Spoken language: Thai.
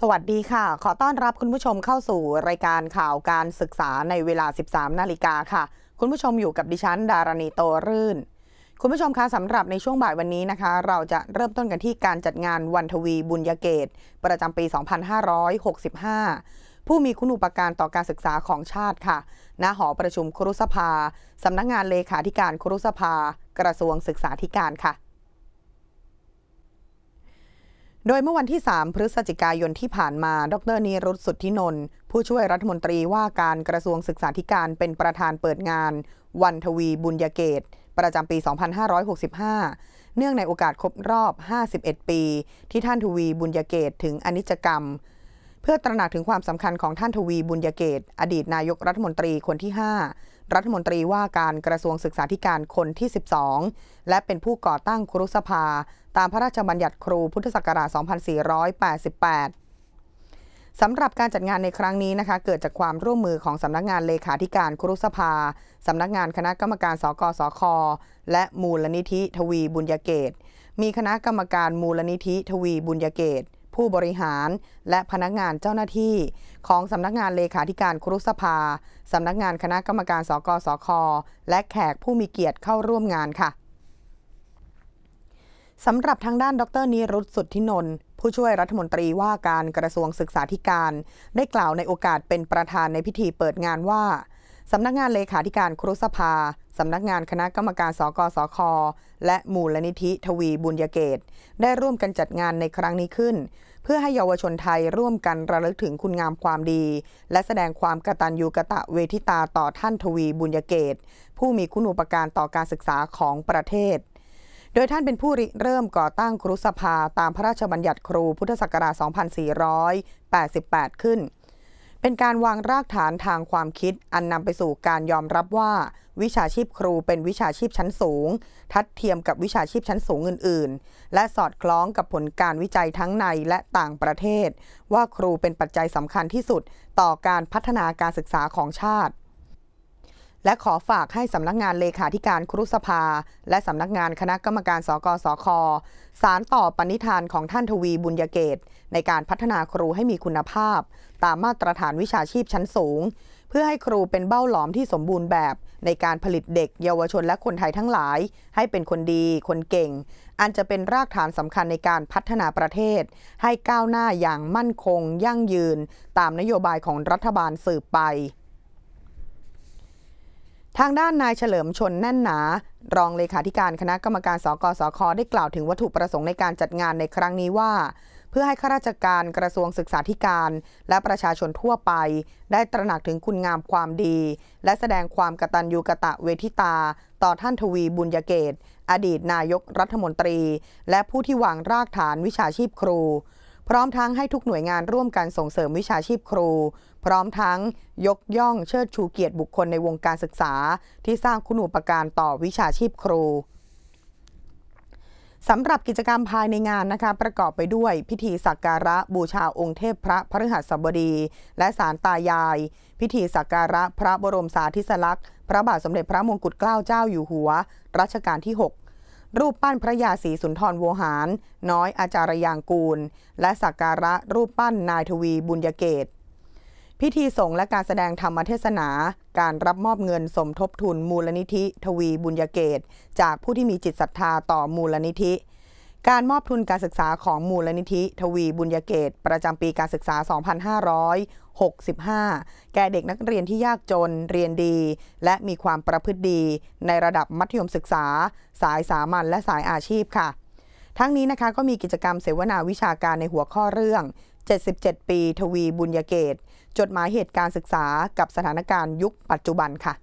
สวัสดีค่ะ ขอต้อนรับคุณผู้ชมเข้าสู่รายการข่าวการศึกษาในเวลา 13 นาฬิกาค่ะ คุณผู้ชมอยู่กับดิฉันดารณีโตรื่น คุณผู้ชมคะสำหรับในช่วงบ่ายวันนี้นะคะ เราจะเริ่มต้นกันที่การจัดงานวันทวีบุญยเกตประจำปี 2565 ผู้มีคุณอุปการต่อการศึกษาของชาติค่ะ ณ หอประชุมครุสภาสำนักงงานเลขาธิการครุสภา กระทรวงศึกษาธิการค่ะโดยเมื่อวันที่ 3 พฤศจิกายนที่ผ่านมา ดรนีรุตสุทธินนท์ ผู้ช่วยรัฐมนตรีว่าการกระทรวงศึกษาธิการเป็นประธานเปิดงานวันทวีบุญยเกต ประจำปี 2565 เนื่องในโอกาสครบรอบ 51 ปี ที่ท่านทวีบุญยเกต ถึงอนิจกรรม เพื่อตระหนักถึงความสำคัญของท่านทวีบุญยเกต อดีตนายกรัฐมนตรีคนที่ 5รัฐมนตรีว่าการกระทรวงศึกษาธิการคนที่ 12 และเป็นผู้ก่อตั้งครุสภา ตามพระราชบัญญัติครูพุทธศักราช2488 สำหรับการจัดงานในครั้งนี้นะคะ เกิดจากความร่วมมือของสำนักงานเลขาธิการครุสภา สำนักงานคณะกรรมการสกสคและมูลนิธิทวีบุญยเกตมีคณะกรรมการมูลนิธิทวีบุญยเกตผู้บริหารและพนักงานเจ้าหน้าที่ ของสำนักงานเลขาธิการครุสภา สำนักงานคณะกรรมการสกสคและแขกผู้มีเกียรติเข้าร่วมงานค่ะสำหรับทางด้านดรนิรุตสุทธินนท์ผู้ช่วยรัฐมนตรีว่าการกระทรวงศึกษาธิการ ได้กล่าวในโอกาสเป็นประธานในพิธีเปิดงานว่าสำนักงานเลขาธิการครุสภาสำนักงานคณะกรรมการสกสคและมูลนิธิทวีบุญยเกต ได้ร่วมกันจัดงานในครั้งนี้ขึ้น เพื่อให้เยาวชนไทยร่วมกันระลึกถึงคุณงามความดี และแสดงความกตัญญูกะตะเวทิตาต่อท่านทวีบุญยเกต ผู้มีคุณูปการต่อการศึกษาของประเทศ โดยท่านเป็นผู้ริเริ่มก่อตั้งครุสภาตามพระราชบัญญัติครูพุทธศักราช 2488 ขึ้นเป็นการวางรากฐานทางความคิดอันนำไปสู่การยอมรับว่า วิชาชีพครูเป็นวิชาชีพชั้นสูง ทัดเทียมกับวิชาชีพชั้นสูงอื่น ๆ และสอดคล้องกับผลการวิจัยทั้งในและต่างประเทศ ว่าครูเป็นปัจจัยสำคัญที่สุด ต่อการพัฒนาการศึกษาของชาติและขอฝากให้สำนักงานเลขาธิการครุสภา และสำนักงานคณะกรรมการสกสคสารต่อปณิธานของท่านทวีบุญยเกต ในการพัฒนาครูให้มีคุณภาพ ตามมาตรฐานวิชาชีพชั้นสูง เพื่อให้ครูเป็นเบ้าหลอมที่สมบูรณ์แบบในการผลิตเด็ก เยาวชนและคนไทยทั้งหลาย ให้เป็นคนดี คนเก่ง อันจะเป็นรากฐานสำคัญในการพัฒนาประเทศ ให้ก้าวหน้าอย่างมั่นคง ยั่งยืน ตามนโยบายของรัฐบาลสืบไปทางด้านนายเฉลิมชนแน่นหนา รองเลขาธิการคณะกรรมการสกสคได้กล่าวถึงวัตถุประสงค์ในการจัดงานในครั้งนี้ว่า เพื่อให้ข้าราชการกระทรวงศึกษาธิการและประชาชนทั่วไป ได้ตระหนักถึงคุณงามความดี และแสดงความกตัญญูกะตะเวทิตา ต่อท่านทวีบุญยเกต อดีตนายกรัฐมนตรี และผู้ที่วางรากฐานวิชาชีพครูพร้อมทั้งให้ทุกหน่วยงานร่วมกันส่งเสริมวิชาชีพครู พร้อมทั้งยกย่องเชิดชูเกียรติบุคคลในวงการศึกษา ที่สร้างคุณูปการต่อวิชาชีพครูสำหรับกิจกรรมภายในงานนะคะประกอบไปด้วย พิธีสักการะบูชาองค์เทพพระพฤหัสบดีและสารตายายพิธีสักการะพระบรมสาธิสลักษณ์พระบาทสมเด็จพระมงกุฎเกล้าเจ้าอยู่หัวรัชกาลที่ 6รูปปั้นพระยาศรีสุนทรโวหาร น้อยอาจารยางกูล และสักการะรูปปั้นนายทวีบุญยเกตพิธีสงฆ์และการแสดงธรรมเทศนาการรับมอบเงินสมทบทุนมูลนิธิทวีบุญยเกตจากผู้ที่มีจิตศรัทธาต่อมูลนิธิการมอบทุนการศึกษาของมูลนิธิทวีบุญยเกตประจำปีการศึกษา 2565 แก่เด็กนักเรียนที่ยากจนเรียนดี และมีความประพฤติดี ในระดับมัธยมศึกษา สายสามัญและสายอาชีพค่ะ ทั้งนี้นะคะก็มีกิจกรรมเสวนาวิชาการในหัวข้อเรื่อง 77 ปี ทวีบุญยเกตจดหมายเหตุการศึกษากับสถานการณ์ยุคปัจจุบันค่ะ